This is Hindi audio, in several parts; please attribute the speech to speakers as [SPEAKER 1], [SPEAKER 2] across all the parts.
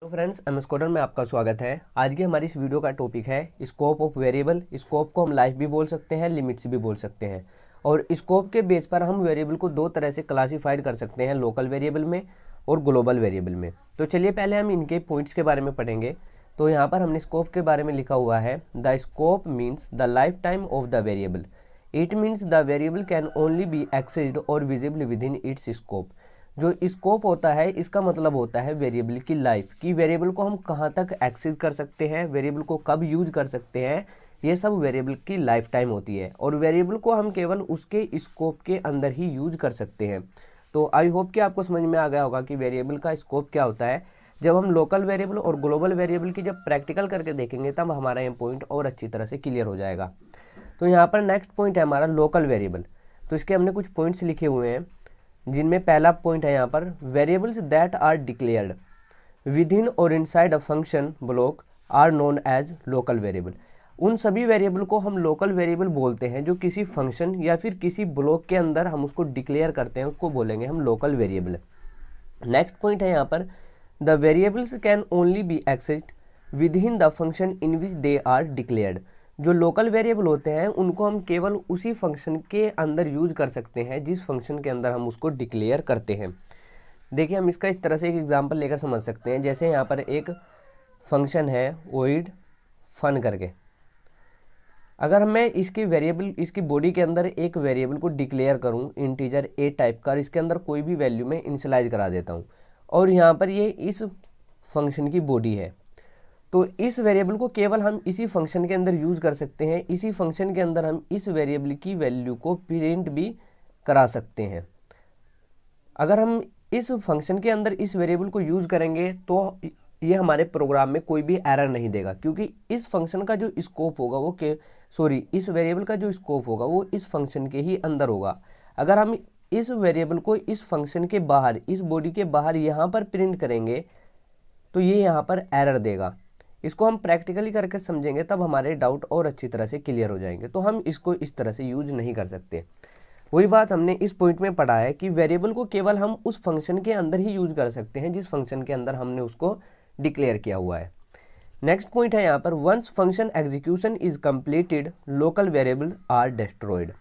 [SPEAKER 1] तो फ्रेंड्स एम एमस्कोडर में आपका स्वागत है आज की हमारी इस वीडियो का टॉपिक है स्कोप ऑफ वेरिएबल स्कोप को हम लाइफ भी बोल सकते हैं लिमिट्स भी बोल सकते हैं और स्कोप के बेस पर हम वेरिएबल को दो तरह से क्लासिफाइड कर सकते हैं लोकल वेरिएबल में और ग्लोबल वेरिएबल में तो चलिए पहले हम इनके पॉइंट्स के बारे में पढ़ेंगे तो यहाँ पर हमने स्कोप के बारे में लिखा हुआ है the scope means the lifetime of the variable it means the variable can only be accessed और visible within its scope जो स्कोप होता है इसका मतलब होता है वेरिएबल की लाइफ कि वेरिएबल को हम कहाँ तक एक्सेस कर सकते हैं वेरिएबल को कब यूज कर सकते हैं ये सब वेरिएबल की लाइफ टाइम होती है और वेरिएबल को हम केवल उसके स्कोप के अंदर ही यूज कर सकते हैं तो आई होप कि आपको समझ में आ गया होगा कि वेरिएबल का स्कोप क्या होता है जब हम लोकल वेरिएबल और ग्लोबल वेरिएबल की जब प्रैक्टिकल करके देखेंगे तब हमारा ये पॉइंट और अच्छी तरह से क्लियर हो जाएगा तो यहाँ पर नेक्स्ट पॉइंट है हमारा लोकल वेरिएबल तो इसके हमने कुछ पॉइंट्स लिखे हुए हैं जिनमें पहला पॉइंट है यहाँ पर variables that are declared within और side a function block are known as local variable उन सभी वेरिएबल को हम लोकल वेरिएबल बोलते हैं जो किसी फंक्शन या फिर किसी ब्लॉक के अंदर हम उसको डिक्लेयर करते हैं उसको बोलेंगे हम लोकल वेरिएबल नेक्स्ट पॉइंट है यहाँ पर the variables can only be accessed within the function in which they are declared जो लोकल वेरिएबल होते हैं उनको हम केवल उसी फंक्शन के अंदर यूज कर सकते हैं जिस फंक्शन के अंदर हम उसको डिक्लेयर करते हैं देखिए हम इसका इस तरह से एक एग्जाम्पल लेकर समझ सकते हैं जैसे यहाँ पर एक फंक्शन है ओइड फन करके अगर मैं इसकी वेरिएबल इसकी बॉडी के अंदर एक वेरिएबल को डिक्लेयर करूँ इंटीजर ए टाइप का और इसके अंदर कोई भी वैल्यू में इंसलाइज करा देता हूँ और यहाँ पर ये इस फंक्शन की बॉडी है तो इस वेरिएबल को केवल हम इसी फंक्शन के अंदर यूज़ कर सकते हैं इसी फंक्शन के अंदर हम इस वेरिएबल की वैल्यू को प्रिंट भी करा सकते हैं अगर हम इस फंक्शन के अंदर इस वेरिएबल को यूज़ करेंगे तो ये हमारे प्रोग्राम में कोई भी एरर नहीं देगा क्योंकि इस फंक्शन का जो स्कोप होगा वो के सॉरी इस वेरिएबल का जो स्कोप होगा वो इस फंक्शन के ही अंदर होगा अगर हम इस वेरिएबल को इस फंक्शन के बाहर इस बॉडी के बाहर यहाँ पर प्रिंट करेंगे तो ये यहाँ पर एरर देगा इसको हम प्रैक्टिकली करके समझेंगे तब हमारे डाउट और अच्छी तरह से क्लियर हो जाएंगे तो हम इसको इस तरह से यूज नहीं कर सकते वही बात हमने इस पॉइंट में पढ़ा है कि वेरिएबल को केवल हम उस फंक्शन के अंदर ही यूज कर सकते हैं जिस फंक्शन के अंदर हमने उसको डिक्लेयर किया हुआ है नेक्स्ट पॉइंट है यहाँ पर once function execution is completed local variable are destroyed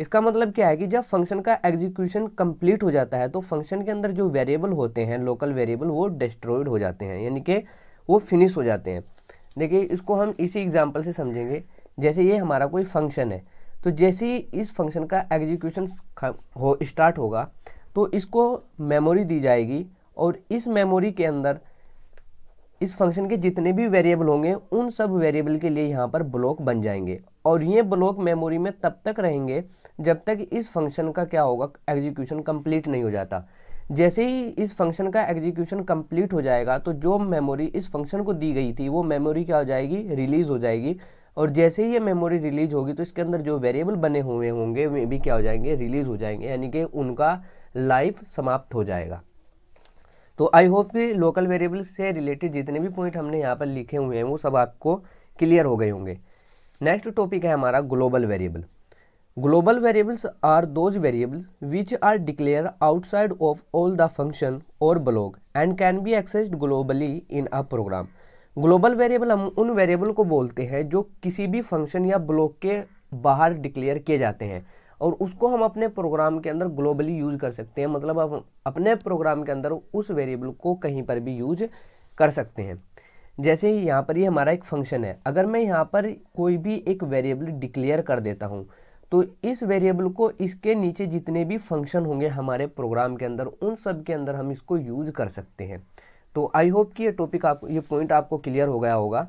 [SPEAKER 1] इसका मतलब क्या है कि जब फंक्शन का एग्जीक्यूशन कम्प्लीट हो जाता है तो फंक्शन के अंदर जो वेरिएबल होते हैं लोकल वेरिएबल वो डिस्ट्रॉयड हो जाते हैं यानी कि वो फिनिश हो जाते हैं देखिए इसको हम इसी एग्जाम्पल से समझेंगे जैसे ये हमारा कोई फंक्शन है तो जैसे ही इस फंक्शन का एग्जीक्यूशन हो स्टार्ट होगा तो इसको मेमोरी दी जाएगी और इस मेमोरी के अंदर इस फंक्शन के जितने भी वेरिएबल होंगे उन सब वेरिएबल के लिए यहाँ पर ब्लॉक बन जाएंगे और ये ब्लॉक मेमोरी में तब तक रहेंगे जब तक इस फंक्शन का क्या होगा एग्जीक्यूशन कंप्लीट नहीं हो जाता जैसे ही इस फंक्शन का एग्जीक्यूशन कंप्लीट हो जाएगा तो जो मेमोरी इस फंक्शन को दी गई थी वो मेमोरी क्या हो जाएगी रिलीज़ हो जाएगी और जैसे ही ये मेमोरी रिलीज़ होगी तो इसके अंदर जो वेरिएबल बने हुए होंगे वे भी क्या हो जाएंगे रिलीज़ हो जाएंगे यानी कि उनका लाइफ समाप्त हो जाएगा तो आई होप कि लोकल वेरिएबल से रिलेटेड जितने भी पॉइंट हमने यहाँ पर लिखे हुए हैं वो सब आपको क्लियर हो गए होंगे नेक्स्ट टॉपिक है हमारा global variable global variables are those variables which are declare outside of all the function और block and can be accessed globally in a program global variable हम उन वेरिएबल को बोलते हैं जो किसी भी फंक्शन या ब्लॉक के बाहर डिक्लेयर किए जाते हैं और उसको हम अपने प्रोग्राम के अंदर ग्लोबली यूज कर सकते हैं मतलब हम अपने प्रोग्राम के अंदर उस वेरिएबल को कहीं पर भी यूज कर सकते हैं जैसे यहाँ पर ये हमारा एक फंक्शन है अगर मैं यहाँ पर कोई भी एक वेरिएबल डिक्लेयर कर देता हूँ तो इस वेरिएबल को इसके नीचे जितने भी फंक्शन होंगे हमारे प्रोग्राम के अंदर उन सब के अंदर हम इसको यूज कर सकते हैं तो आई होप कि ये टॉपिक आपको ये पॉइंट आपको क्लियर हो गया होगा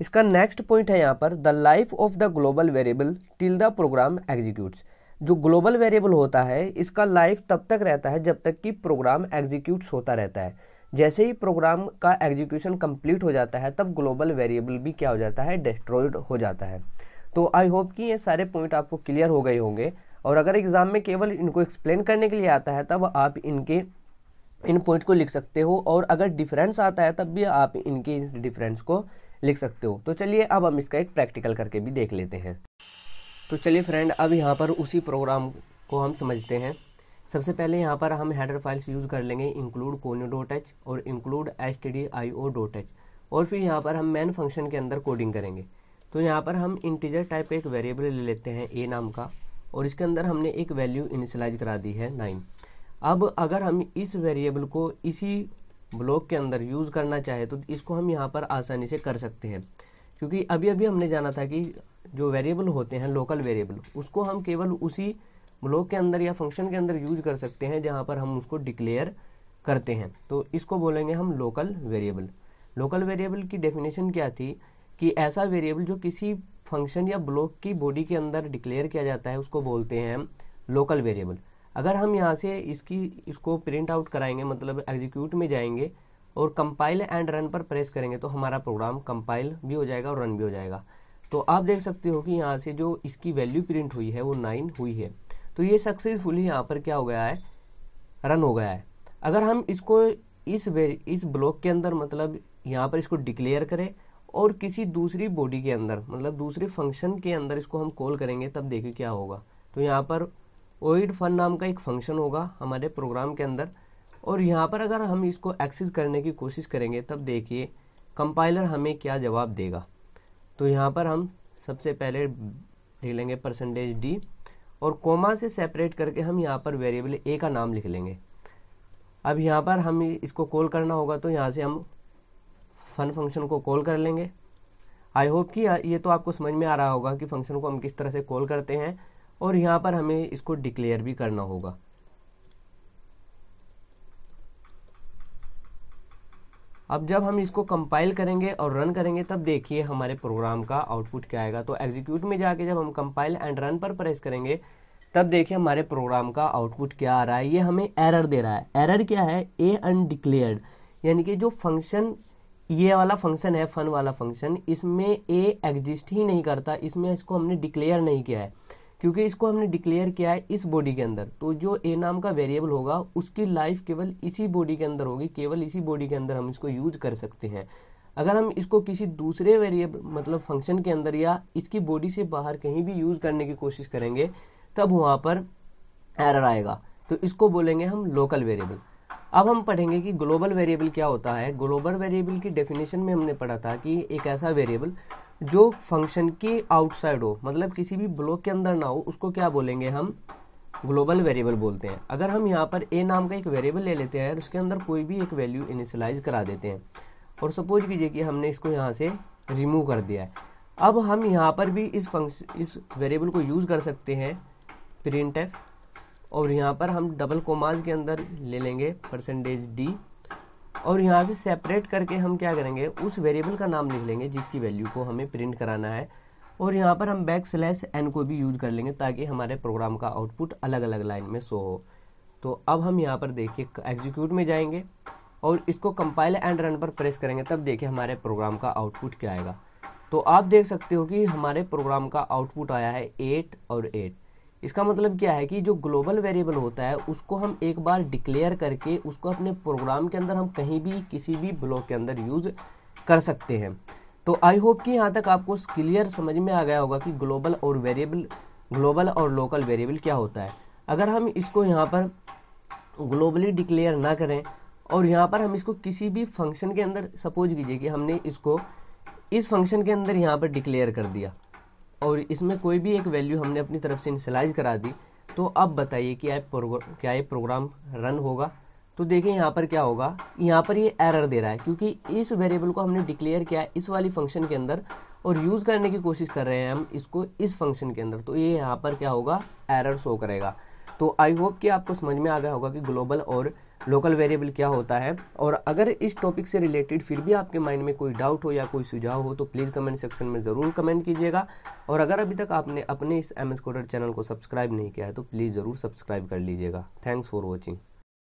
[SPEAKER 1] इसका नेक्स्ट पॉइंट है यहाँ पर the life of the global variable till the program executes जो ग्लोबल वेरिएबल होता है इसका लाइफ तब तक रहता है जब तक कि प्रोग्राम एग्जीक्यूट्स होता रहता है जैसे ही प्रोग्राम का एग्जीक्यूशन कंप्लीट हो जाता है तब ग्लोबल वेरिएबल भी क्या हो जाता है डिस्ट्रॉयड हो जाता है तो आई होप कि ये सारे पॉइंट आपको क्लियर हो गए होंगे और अगर एग्ज़ाम में केवल इनको एक्सप्लेन करने के लिए आता है तब आप इनके इन पॉइंट को लिख सकते हो और अगर डिफरेंस आता है तब भी आप इनके इस डिफरेंस को लिख सकते हो तो चलिए अब हम इसका एक प्रैक्टिकल करके भी देख लेते हैं तो चलिए फ्रेंड अब यहाँ पर उसी प्रोग्राम को हम समझते हैं सबसे पहले यहाँ पर हम हेडर फाइल्स यूज़ कर लेंगे इंक्लूड कोनो डॉट एच और include h t d i o dot h और फिर यहाँ पर हम मेन फंक्शन के अंदर कोडिंग करेंगे तो यहाँ पर हम इंटीजर टाइप का एक वेरिएबल ले लेते हैं ए नाम का और इसके अंदर हमने एक वैल्यू इनिशलाइज करा दी है नाइन अब अगर हम इस वेरिएबल को इसी ब्लॉक के अंदर यूज़ करना चाहे तो इसको हम यहाँ पर आसानी से कर सकते हैं क्योंकि अभी अभी हमने जाना था कि जो वेरिएबल होते हैं लोकल वेरिएबल उसको हम केवल उसी ब्लॉक के अंदर या फंक्शन के अंदर यूज कर सकते हैं जहाँ पर हम उसको डिक्लेयर करते हैं तो इसको बोलेंगे हम लोकल वेरिएबल लोकल वेरिएबल की डेफिनेशन क्या थी कि ऐसा वेरिएबल जो किसी फंक्शन या ब्लॉक की बॉडी के अंदर डिक्लेयर किया जाता है उसको बोलते हैं हम लोकल वेरिएबल अगर हम यहाँ से इसकी इसको प्रिंट आउट कराएंगे मतलब एग्जीक्यूट में जाएंगे और कंपाइल एंड रन पर प्रेस करेंगे तो हमारा प्रोग्राम कंपाइल भी हो जाएगा और रन भी हो जाएगा तो आप देख सकते हो कि यहाँ से जो इसकी वैल्यू प्रिंट हुई है वो नाइन हुई है तो ये सक्सेसफुली यहाँ पर क्या हो गया है रन हो गया है अगर हम इसको इस इस ब्लॉक के अंदर मतलब यहाँ पर इसको डिक्लेयर करें और किसी दूसरी बॉडी के अंदर मतलब दूसरे फंक्शन के अंदर इसको हम कॉल करेंगे तब देखिए क्या होगा तो यहाँ पर ओइड फन नाम का एक फंक्शन होगा हमारे प्रोग्राम के अंदर और यहाँ पर अगर हम इसको एक्सेस करने की कोशिश करेंगे तब देखिए कंपाइलर हमें क्या जवाब देगा तो यहाँ पर हम सबसे पहले लिख लेंगे परसेंटेज डी और कोमा से सेपरेट करके हम यहाँ पर वेरिएबल ए का नाम लिख लेंगे अब यहाँ पर हम इसको कॉल करना होगा तो यहाँ से हम फन फंक्शन को कॉल कर लेंगे आई होप कि ये तो आपको समझ में आ रहा होगा कि फंक्शन को हम किस तरह से कॉल करते हैं और यहाँ पर हमें इसको डिक्लेयर भी करना होगा अब जब हम इसको कंपाइल करेंगे और रन करेंगे तब देखिए हमारे प्रोग्राम का आउटपुट क्या आएगा तो एग्जीक्यूट में जाके जब हम कंपाइल एंड रन पर प्रेस करेंगे तब देखिए हमारे प्रोग्राम का आउटपुट क्या आ रहा है ये हमें एरर दे रहा है एरर क्या है ए अनडिक्लेयर्ड यानी कि जो फंक्शन ये वाला फंक्शन है फन वाला फंक्शन इसमें ए एग्जिस्ट ही नहीं करता इसमें इसको हमने डिक्लेयर नहीं किया है क्योंकि इसको हमने डिक्लेयर किया है इस बॉडी के अंदर तो जो ए नाम का वेरिएबल होगा उसकी लाइफ केवल इसी बॉडी के अंदर होगी केवल इसी बॉडी के अंदर हम इसको यूज कर सकते हैं अगर हम इसको किसी दूसरे वेरिएबल मतलब फंक्शन के अंदर या इसकी बॉडी से बाहर कहीं भी यूज़ करने की कोशिश करेंगे तब वहाँ पर एरर आएगा तो इसको बोलेंगे हम लोकल वेरिएबल अब हम पढ़ेंगे कि ग्लोबल वेरिएबल क्या होता है ग्लोबल वेरिएबल की डेफिनेशन में हमने पढ़ा था कि एक ऐसा वेरिएबल जो फंक्शन के आउटसाइड हो मतलब किसी भी ब्लॉक के अंदर ना हो उसको क्या बोलेंगे हम ग्लोबल वेरिएबल बोलते हैं अगर हम यहाँ पर ए नाम का एक वेरिएबल ले लेते हैं और उसके अंदर कोई भी एक वैल्यू इनिशलाइज करा देते हैं और सपोज कीजिए कि हमने इसको यहाँ से रिमूव कर दिया है अब हम यहाँ पर भी इस फंक्शन इस वेरिएबल को यूज़ कर सकते हैं प्रिंट एफ और यहाँ पर हम डबल कोमाज के अंदर ले लेंगे परसेंटेज डी और यहाँ से सेपरेट करके हम क्या करेंगे उस वेरिएबल का नाम लिख लेंगे जिसकी वैल्यू को हमें प्रिंट कराना है और यहाँ पर हम बैक स्लैश एन को भी यूज कर लेंगे ताकि हमारे प्रोग्राम का आउटपुट अलग अलग लाइन में शो हो तो अब हम यहाँ पर देखिए एग्जीक्यूट में जाएंगे और इसको कंपाइल एंड रन पर प्रेस करेंगे तब देखिए हमारे प्रोग्राम का आउटपुट क्या आएगा तो आप देख सकते हो कि हमारे प्रोग्राम का आउटपुट आया है एट और एट इसका मतलब क्या है कि जो ग्लोबल वेरिएबल होता है उसको हम एक बार डिक्लेयर करके उसको अपने प्रोग्राम के अंदर हम कहीं भी किसी भी ब्लॉक के अंदर यूज़ कर सकते हैं तो आई होप कि यहाँ तक आपको क्लियर समझ में आ गया होगा कि ग्लोबल और वेरिएबल ग्लोबल और लोकल वेरिएबल क्या होता है अगर हम इसको यहाँ पर ग्लोबली डिक्लेयर ना करें और यहाँ पर हम इसको किसी भी फंक्शन के अंदर सपोज कीजिए कि हमने इसको इस फंक्शन के अंदर यहाँ पर डिक्लेयर कर दिया और इसमें कोई भी एक वैल्यू हमने अपनी तरफ से इनिशलाइज करा दी तो अब बताइए कि क्या ये प्रोग्राम रन होगा तो देखें यहाँ पर क्या होगा यहाँ पर ये एरर दे रहा है क्योंकि इस वेरिएबल को हमने डिक्लेयर किया इस वाली फंक्शन के अंदर और यूज़ करने की कोशिश कर रहे हैं हम इसको इस फंक्शन के अंदर तो ये यहाँ पर क्या होगा एरर शो करेगा तो आई होप कि आपको समझ में आ गया होगा कि ग्लोबल और लोकल वेरिएबल क्या होता है और अगर इस टॉपिक से रिलेटेड फिर भी आपके माइंड में कोई डाउट हो या कोई सुझाव हो तो प्लीज़ कमेंट सेक्शन में ज़रूर कमेंट कीजिएगा और अगर अभी तक आपने अपने इस एम एस चैनल को सब्सक्राइब नहीं किया है तो प्लीज़ ज़रूर सब्सक्राइब कर लीजिएगा थैंक्स फॉर वॉचिंग